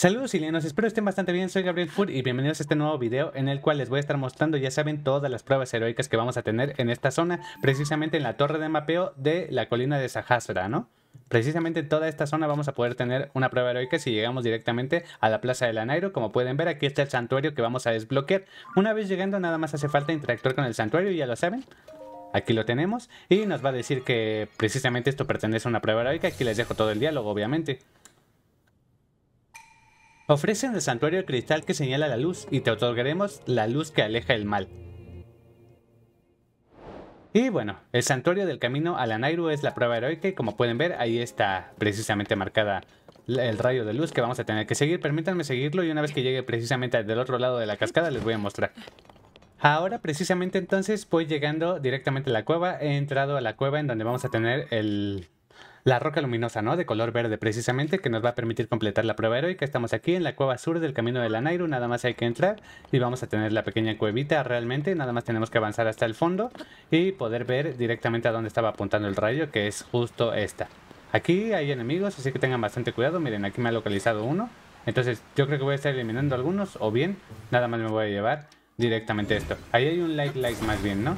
Saludos chilenos, espero estén bastante bien, soy Gabriel Fur y bienvenidos a este nuevo video en el cual les voy a estar mostrando, ya saben, todas las pruebas heroicas que vamos a tener en esta zona, precisamente en la torre de mapeo de la colina de Sahasra, ¿no? Precisamente en toda esta zona vamos a poder tener una prueba heroica si llegamos directamente a la Plaza la Nairo. Como pueden ver, aquí está el santuario que vamos a desbloquear. Una vez llegando, nada más hace falta interactuar con el santuario, ya lo saben. Aquí lo tenemos y nos va a decir que precisamente esto pertenece a una prueba heroica. Aquí les dejo todo el diálogo, obviamente. Ofrecen el santuario de cristal que señala la luz y te otorgaremos la luz que aleja el mal. Y bueno, el santuario del camino a la Nairu es la prueba heroica y como pueden ver ahí está precisamente marcada el rayo de luz que vamos a tener que seguir. Permítanme seguirlo y una vez que llegue precisamente del otro lado de la cascada les voy a mostrar. Ahora precisamente entonces voy llegando directamente a la cueva. He entrado a la cueva en donde vamos a tener el, la roca luminosa, ¿no? De color verde precisamente, que nos va a permitir completar la prueba heroica. Estamos aquí en la cueva sur del camino de la Nairu, nada más hay que entrar y vamos a tener la pequeña cuevita realmente, nada más tenemos que avanzar hasta el fondo y poder ver directamente a dónde estaba apuntando el rayo, que es justo esta. Aquí hay enemigos, así que tengan bastante cuidado, miren, aquí me ha localizado uno. Entonces yo creo que voy a estar eliminando algunos o bien nada más me voy a llevar directamente esto. Ahí hay un Light like más bien, ¿no?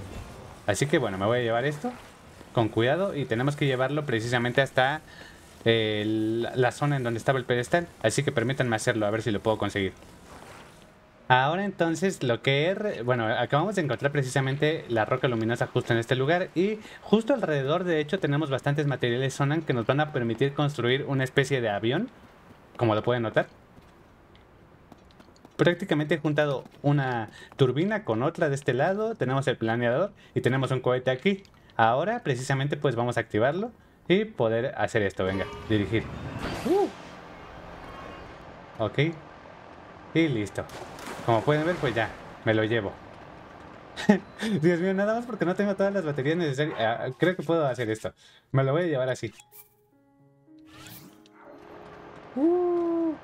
Así que bueno, me voy a llevar esto con cuidado y tenemos que llevarlo precisamente hasta eh, la zona en donde estaba el pedestal. Así que permítanme hacerlo, a ver si lo puedo conseguir. Ahora entonces lo que es, bueno, acabamos de encontrar precisamente la roca luminosa justo en este lugar y justo alrededor de hecho tenemos bastantes materiales Sonan que nos van a permitir construir una especie de avión, como lo pueden notar. Prácticamente he juntado una turbina con otra de este lado, tenemos el planeador y tenemos un cohete aquí. Ahora precisamente pues vamos a activarlo y poder hacer esto, venga, dirigir. Uh. Ok. Y listo. Como pueden ver pues ya, me lo llevo. Dios mío, nada más porque no tengo todas las baterías necesarias. Ah, creo que puedo hacer esto. Me lo voy a llevar así. Uh.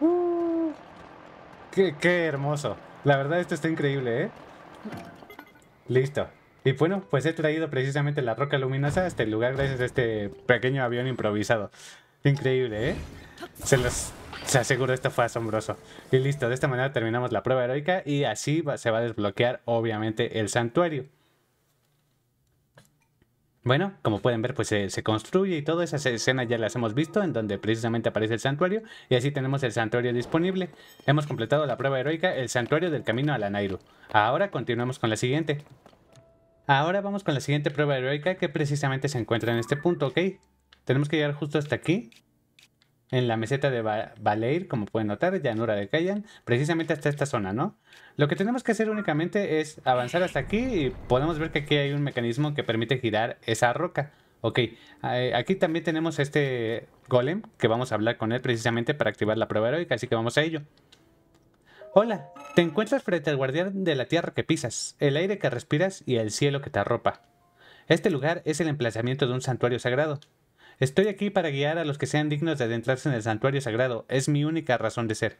Uh. Qué, qué hermoso. La verdad esto está increíble, ¿eh? Listo. Y bueno, pues he traído precisamente la roca luminosa a este lugar gracias a este pequeño avión improvisado. Increíble, ¿eh? Se los se aseguro, esto fue asombroso. Y listo, de esta manera terminamos la prueba heroica y así se va a desbloquear obviamente el santuario. Bueno, como pueden ver, pues se, construye y todas esas escenas ya las hemos visto, en donde precisamente aparece el santuario. Y así tenemos el santuario disponible. Hemos completado la prueba heroica, el santuario del camino a la Nairu. Ahora continuamos con la siguiente. Ahora vamos con la siguiente prueba heroica que precisamente se encuentra en este punto, ¿ok? Tenemos que llegar justo hasta aquí, en la meseta de Valeir, como pueden notar, llanura de Cayan, precisamente hasta esta zona, ¿no? Lo que tenemos que hacer únicamente es avanzar hasta aquí y podemos ver que aquí hay un mecanismo que permite girar esa roca. Ok, eh, aquí también tenemos este golem que vamos a hablar con él precisamente para activar la prueba heroica, así que vamos a ello. Hola, te encuentras frente al guardián de la tierra que pisas, el aire que respiras y el cielo que te arropa. Este lugar es el emplazamiento de un santuario sagrado. Estoy aquí para guiar a los que sean dignos de adentrarse en el santuario sagrado, es mi única razón de ser.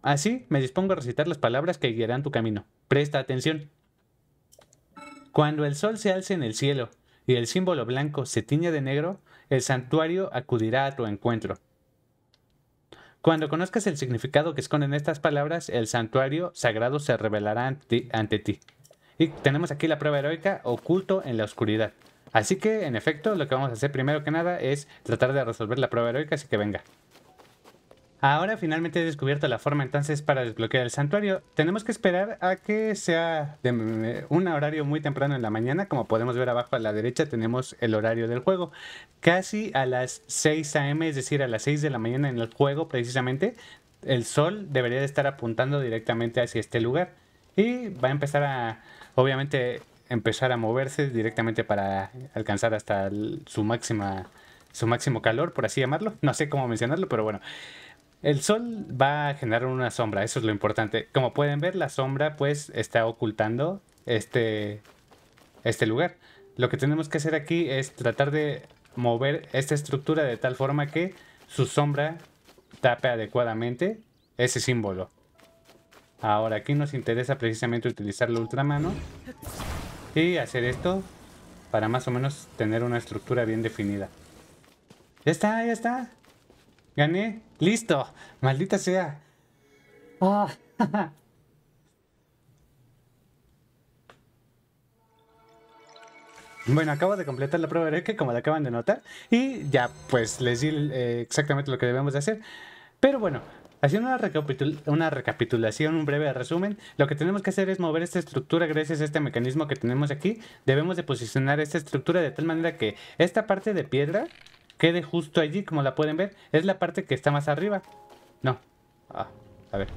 Así me dispongo a recitar las palabras que guiarán tu camino. Presta atención. Cuando el sol se alce en el cielo y el símbolo blanco se tiña de negro, el santuario acudirá a tu encuentro. Cuando conozcas el significado que esconden estas palabras, el santuario sagrado se revelará ante, ti. Y tenemos aquí la prueba heroica oculto en la oscuridad. Así que, en efecto, lo que vamos a hacer primero que nada es tratar de resolver la prueba heroica, así que venga. Ahora finalmente he descubierto la forma entonces para desbloquear el santuario. Tenemos que esperar a que sea mm, un horario muy temprano en la mañana. Como podemos ver abajo a la derecha tenemos el horario del juego. Casi a las 6 am, es decir, a las 6 de la mañana en el juego precisamente, el sol debería de estar apuntando directamente hacia este lugar. Y va a empezar a, obviamente, empezar a moverse directamente para alcanzar hasta su máxima su máximo calor, por así llamarlo. No sé cómo mencionarlo, pero bueno. El sol va a generar una sombra, eso es lo importante. Como pueden ver, la sombra pues está ocultando este, este lugar. Lo que tenemos que hacer aquí es tratar de mover esta estructura de tal forma que su sombra tape adecuadamente ese símbolo. Ahora aquí nos interesa precisamente utilizar la ultramano y hacer esto para más o menos tener una estructura bien definida. Ya está, ya está. Gané. Listo, maldita sea. Ah. Bueno, acabo de completar la prueba de que como la acaban de notar, y ya pues les di eh, exactamente lo que debemos de hacer. Pero bueno, haciendo una, una recapitulación, un breve resumen, lo que tenemos que hacer es mover esta estructura gracias a este mecanismo que tenemos aquí. Debemos de posicionar esta estructura de tal manera que esta parte de piedra quede justo allí, como la pueden ver. Es la parte que está más arriba. No. Ah, a ver.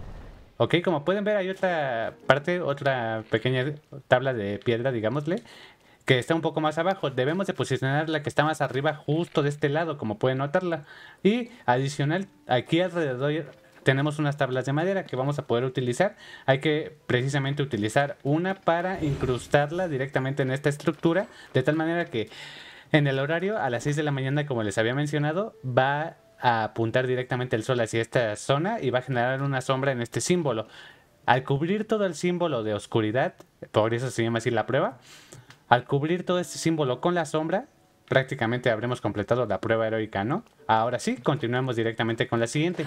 Ok, como pueden ver hay otra parte, otra pequeña tabla de piedra, digámosle, que está un poco más abajo. Debemos de posicionar la que está más arriba justo de este lado, como pueden notarla. Y adicional, aquí alrededor tenemos unas tablas de madera que vamos a poder utilizar. Hay que precisamente utilizar una para incrustarla directamente en esta estructura, de tal manera que en el horario, a las 6 de la mañana, como les había mencionado, va a apuntar directamente el sol hacia esta zona y va a generar una sombra en este símbolo. Al cubrir todo el símbolo de oscuridad, por eso se llama así la prueba, al cubrir todo este símbolo con la sombra, Prácticamente habremos completado la prueba heroica, ¿no? Ahora sí, continuemos directamente con la siguiente.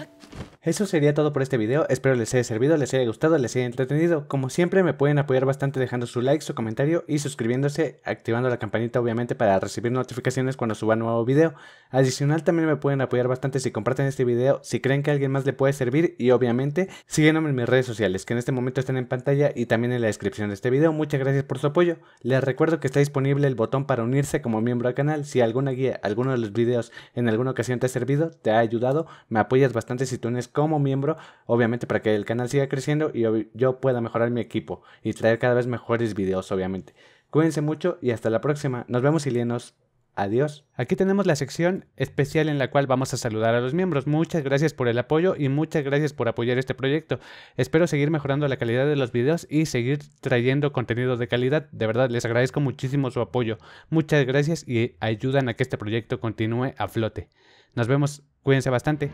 Eso sería todo por este video, espero les haya servido, les haya gustado, les haya entretenido. Como siempre me pueden apoyar bastante dejando su like, su comentario y suscribiéndose, activando la campanita obviamente para recibir notificaciones cuando suba nuevo video. Adicional también me pueden apoyar bastante si comparten este video, si creen que a alguien más le puede servir y obviamente síguenme en mis redes sociales que en este momento están en pantalla y también en la descripción de este video. Muchas gracias por su apoyo, les recuerdo que está disponible el botón para unirse como miembro al canal si alguna guía, alguno de los videos en alguna ocasión te ha servido, te ha ayudado, me apoyas bastante si tú eres como miembro, obviamente para que el canal siga creciendo y yo pueda mejorar mi equipo y traer cada vez mejores videos, obviamente. Cuídense mucho y hasta la próxima. Nos vemos, llenos. Adiós. Aquí tenemos la sección especial en la cual vamos a saludar a los miembros. Muchas gracias por el apoyo y muchas gracias por apoyar este proyecto. Espero seguir mejorando la calidad de los videos y seguir trayendo contenido de calidad. De verdad, les agradezco muchísimo su apoyo. Muchas gracias y ayudan a que este proyecto continúe a flote. Nos vemos, cuídense bastante.